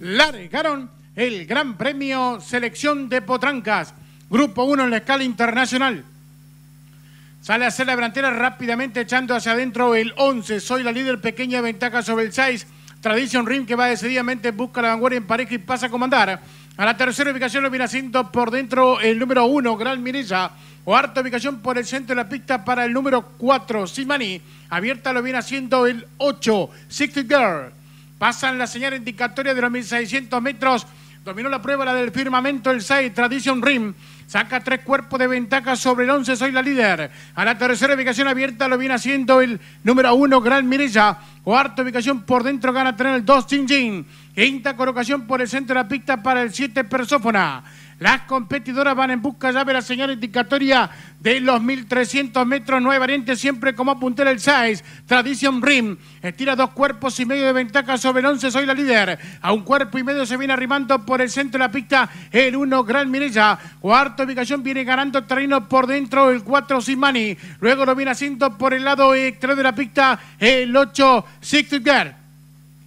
largaron el Gran Premio Selección de Potrancas, Grupo 1 en la escala internacional. Sale a hacer la delantera rápidamente echando hacia adentro el 11. Soy la líder, pequeña ventaja sobre el 6. Tradition Rim que va decididamente, busca la vanguardia en pareja y pasa a comandar. A la tercera ubicación lo viene haciendo por dentro el número 1, Gran Mirilla. Cuarta ubicación por el centro de la pista para el número 4, Simani. Abierta lo viene haciendo el 8, Sixty Girl. Pasan la señal indicatoria de los 1600 metros. Dominó la prueba la del firmamento el 6, Tradition Rim. Saca tres cuerpos de ventaja sobre el 11, soy la líder. A la tercera ubicación abierta lo viene haciendo el número 1, Gran Mirella. Cuarta ubicación por dentro gana tener el 2, Chin Jin. Quinta colocación por el centro de la pista para el 7, Persófona. Las competidoras van en busca ya de la señal indicatoria de los 1.300 metros. nueve variantes, siempre como puntera el size. Tradition Rim estira dos cuerpos y medio de ventaja sobre el 11. Soy la líder. A un cuerpo y medio se viene arrimando por el centro de la pista el 1 Gran Mirella. Cuarto ubicación viene ganando terreno por dentro el 4 Simani. Luego lo viene haciendo por el lado exterior de la pista el 8 Six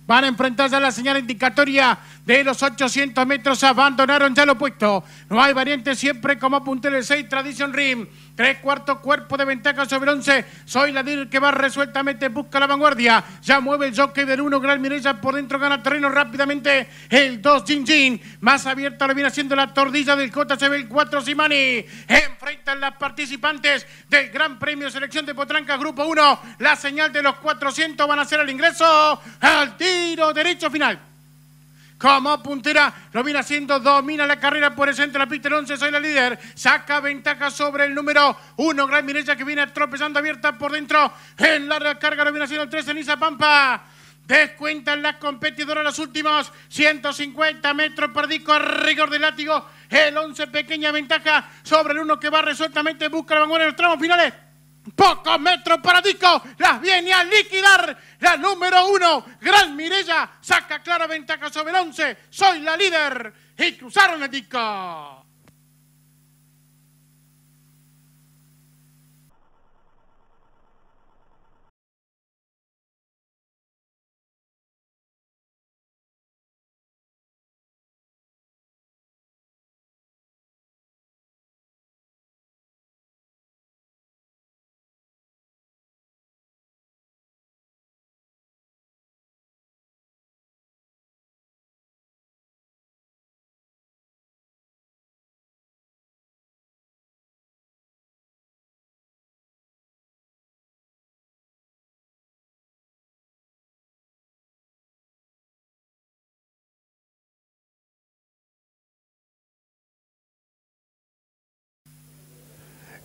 Van a enfrentar ya la señal indicatoria de los 800 metros abandonaron ya lo puesto. No hay variante siempre como puntero el 6 Tradition Rim. Tres cuartos cuerpo de ventaja sobre 11. Soy la DIR que va resueltamente, busca la vanguardia. Ya mueve el jockey del 1, Gran Mirella por dentro, gana terreno rápidamente. El 2, Jin Más abierta lo viene haciendo la tordilla del JCB, el 4, Simani. Enfrentan las participantes del Gran Premio Selección de Potranca, Grupo 1. La señal de los 400 van a ser el ingreso al tiro derecho final como puntera. Lo viene haciendo, domina la carrera por el centro la pista. El 11 soy la líder. Saca ventaja sobre el número 1. Gran Mireya que viene tropezando abierta por dentro. En larga carga lo viene haciendo el 13 Nisa Pampa. Descuentan las competidoras los últimos 150 metros por disco, rigor de látigo. El 11 pequeña ventaja sobre el 1 que va resueltamente, busca la vanguardia en los tramos finales pocos metros para Dico, las viene a liquidar la número uno, Gran Mirella, saca clara ventaja sobre el 11, soy la líder y cruzaron a Dico.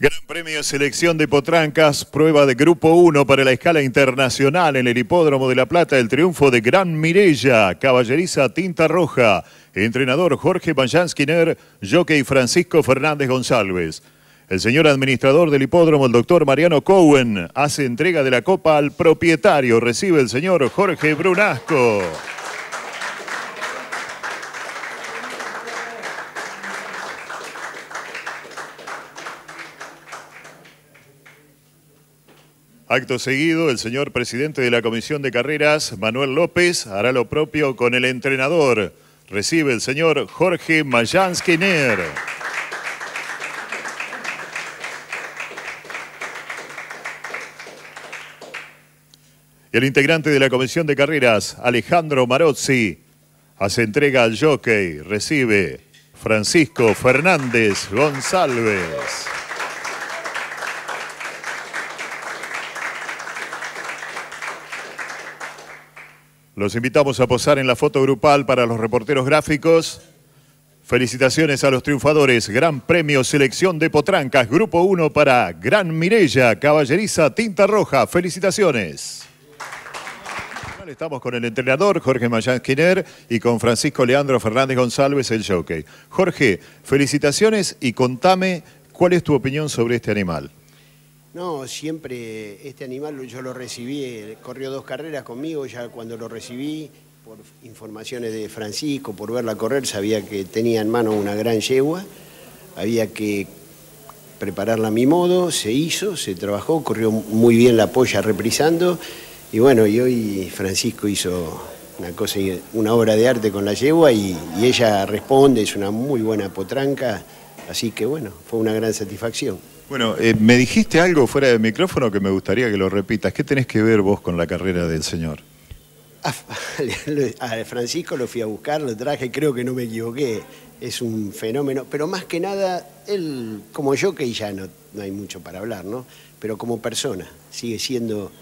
Gran Premio Selección de Potrancas, prueba de Grupo 1 para la escala internacional en el Hipódromo de La Plata, el triunfo de Gran Mirella, caballeriza Tinta Roja, entrenador Jorge Mayanskiner, jockey Francisco Fernández González. El señor administrador del hipódromo, el doctor Mariano Cowen, hace entrega de la copa al propietario, recibe el señor Jorge Brunasco. Acto seguido, el señor presidente de la Comisión de Carreras, Manuel López, hará lo propio con el entrenador. Recibe el señor Jorge mayansky El integrante de la Comisión de Carreras, Alejandro Marozzi, hace entrega al jockey. Recibe Francisco Fernández González. Los invitamos a posar en la foto grupal para los reporteros gráficos. Felicitaciones a los triunfadores. Gran Premio Selección de Potrancas, Grupo 1 para Gran Mirella, Caballeriza Tinta Roja. Felicitaciones. Estamos con el entrenador Jorge Mayán Skinner y con Francisco Leandro Fernández González, el jockey. Jorge, felicitaciones y contame cuál es tu opinión sobre este animal. No, siempre este animal yo lo recibí, eh, corrió dos carreras conmigo, ya cuando lo recibí, por informaciones de Francisco, por verla correr, sabía que tenía en mano una gran yegua, había que prepararla a mi modo, se hizo, se trabajó, corrió muy bien la polla reprisando, y bueno, y hoy Francisco hizo una cosa, una obra de arte con la yegua y ella responde, es una muy buena potranca, así que bueno, fue una gran satisfacción. Bueno, eh, me dijiste algo fuera del micrófono que me gustaría que lo repitas. ¿Qué tenés que ver vos con la carrera del señor? Ah, a, Francisco lo fui a buscar, lo traje, creo que no me equivoqué. Es un fenómeno, pero más que nada, él, como yo, que ya no, no hay mucho para hablar, ¿no? Pero como persona, sigue siendo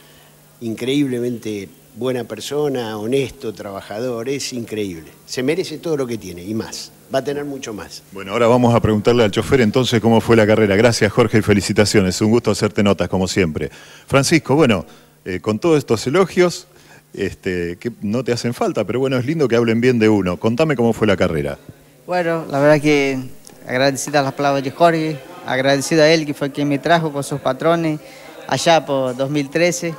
increíblemente buena persona, honesto, trabajador, es increíble. Se merece todo lo que tiene y más. Va a tener mucho más. Bueno, ahora vamos a preguntarle al chofer entonces cómo fue la carrera. Gracias Jorge y felicitaciones. Un gusto hacerte notas como siempre. Francisco, bueno, eh, con todos estos elogios este, que no te hacen falta, pero bueno, es lindo que hablen bien de uno. Contame cómo fue la carrera. Bueno, la verdad que agradecida las palabras de Jorge, agradecido a él que fue quien me trajo con sus patrones allá por 2013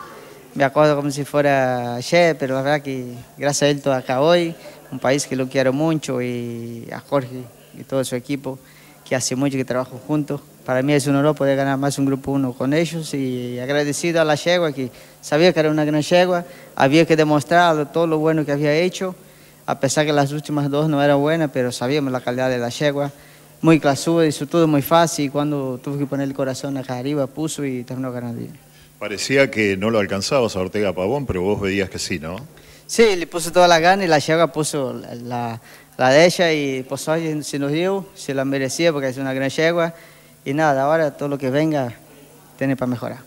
me acuerdo como si fuera ayer, pero la verdad que gracias a él estoy acá hoy, un país que lo quiero mucho y a Jorge y todo su equipo, que hace mucho que trabajo juntos. Para mí es un honor poder ganar más un grupo uno con ellos y agradecido a la yegua que sabía que era una gran yegua, había que demostrar todo lo bueno que había hecho, a pesar que las últimas dos no eran buenas, pero sabíamos la calidad de la yegua muy y hizo todo muy fácil y cuando tuvo que poner el corazón acá arriba puso y terminó ganando. Parecía que no lo alcanzabas a Ortega Pavón, pero vos veías que sí, ¿no? Sí, le puso toda la gana y la yegua puso la, de ella y pues se nos dio, se la merecía porque es una gran yegua. Y nada, ahora todo lo que venga tiene para mejorar.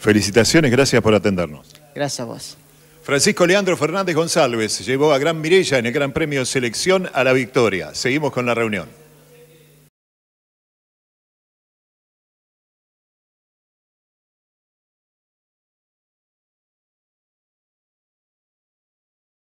Felicitaciones, gracias por atendernos. Gracias a vos. Francisco Leandro Fernández González llevó a Gran Mirella en el Gran Premio Selección a la victoria. Seguimos con la reunión.